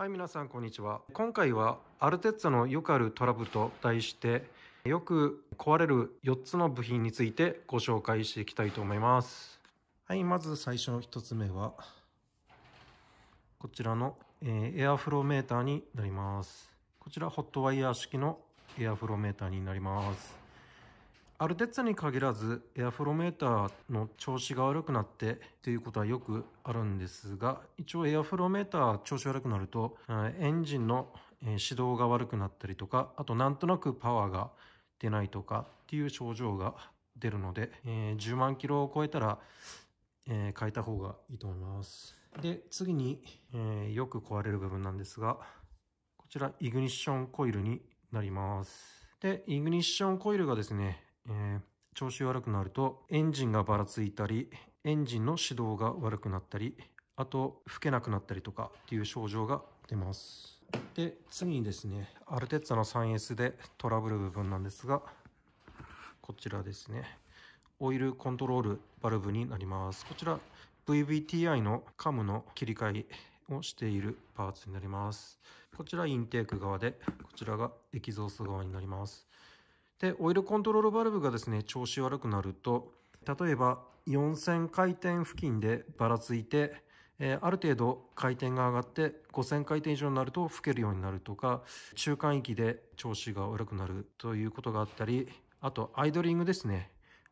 はい、皆さん、こんにちは。今回は、アルテッツァのよくあるトラブルと題して、よく壊れる4つの部品についてご紹介していきたいと思います。はい、まず最初の1つ目は、こちらの、えー、エアフローメーターになります。こちら、ホットワイヤー式のエアフローメーターになります。アルテッツァに限らずエアフロメーターの調子が悪くなってっていうことはよくあるんですが、一応エアフロメーター調子悪くなると、エンジンの始動が悪くなったりとか、あとなんとなくパワーが出ないとかっていう症状が出るので、え10万キロを超えたら、え変えた方がいいと思います。で、次に、えー、よく壊れる部分なんですが、こちらイグニッションコイルになります。で、イグニッションコイルがですね、えー、調子悪くなるとエンジンがばらついたり、エンジンの始動が悪くなったり、あと吹けなくなったりとかっていう症状が出ます。で、次にですね、アルテッツァの 3S でトラブル部分なんですが、こちらですね。オイルコントロールバルブになります。こちら VVTI のカムの切り替えをしているパーツになります。こちらインテーク側で、こちらがエキゾースト側になります。で、オイルコントロールバルブがですね、調子悪くなると、例えば4000回転付近でばらついて、えー、ある程度回転が上がって5000回転以上になると吹けるようになるとか、中間域で調子が悪くなるということがあったり、あとアイドリングですね。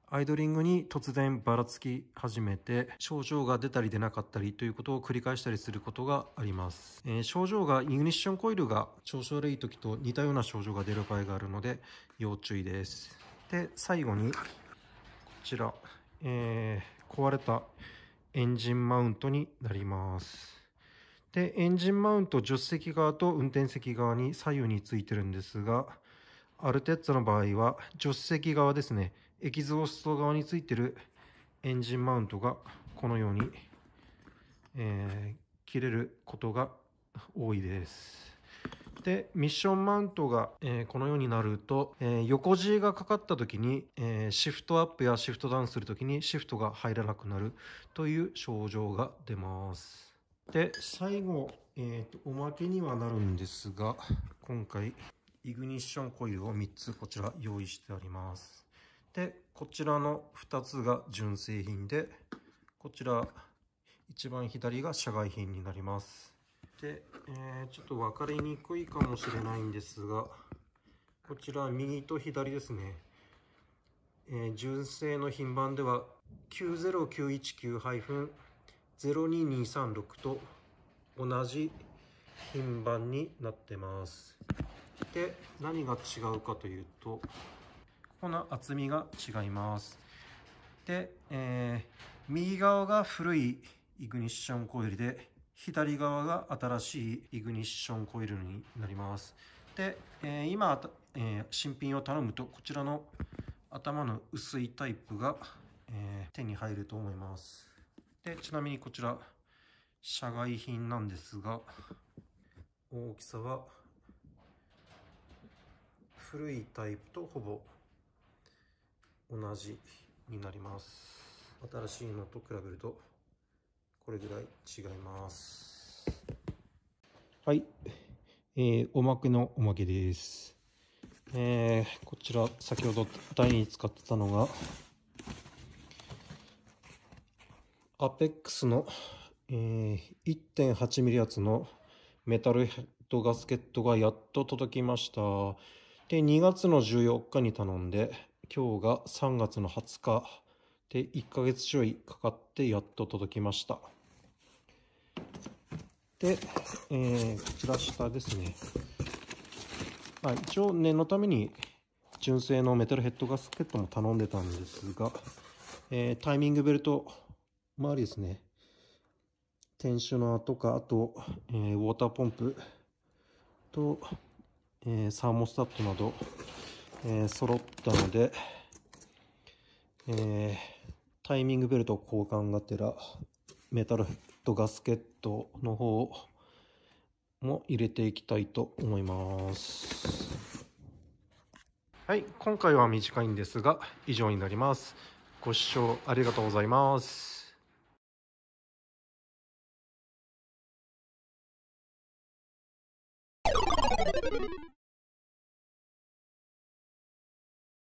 アイドリングに突然ばらつき始めて、症状が出たり出なかったりということを繰り返したりすることがあります。えー、症状がイグニッションコイルが調子悪い時と似たような症状が出る場合があるので、要注意です。で、最後に、こちら、えー、壊れたエンジンマウントになります。で、エンジンマウント助手席側と運転席側に左右についてるんですが、アルテッツァの場合は助手席側ですね。エキゾースト側についてるエンジンマウントがこのように、えー、切れることが多いです。で、ミッションマウントが、えー、このようになると、えー、横 G がかかった時に、えー、シフトアップやシフトダウンする時にシフトが入らなくなるという症状が出ます。で、最後、えっ、と、おまけにはなるんですが、今回、イグニッションコイルを3つこちら用意してあります。で、こちらの2つが純正品で、こちら、一番左が社外品になります。で、えー、ちょっと分かりにくいかもしれないんですが、こちら右と左ですね。えー、純正の品番では90919-02236と同じ品番になってます。で、何が違うかというと、この厚みが違います。で、えー、右側が古いイグニッションコイルで、左側が新しいイグニッションコイルになります。で、えー、今、えー、新品を頼むと、こちらの頭の薄いタイプが、えー、手に入ると思います。で、ちなみにこちら、社外品なんですが、大きさは、古いタイプとほぼ同じになります新しいのと比べるとこれぐらい違いますはいえー、おまけのおまけですえー、こちら先ほど台に使ってたのがアペックスの、えー、1.8ミリ厚のメタルヘッドガスケットがやっと届きました。で、2月の14日に頼んで、今日が3月の20日で1ヶ月ちょいかかってやっと届きました。で、えー、こちら下ですね。はい、一応念のために純正のメタルヘッドガスケットも頼んでたんですが、えー、タイミングベルト周りですね。テンショナーとか、あと、えー、ウォーターポンプと、えー、サーモスタットなど、えー、揃ったので、えー、タイミングベルト交換がてら、メタルフットガスケットの方も入れていきたいと思います。はい、今回は短いんですが、以上になります。ご視聴ありがとうございます。you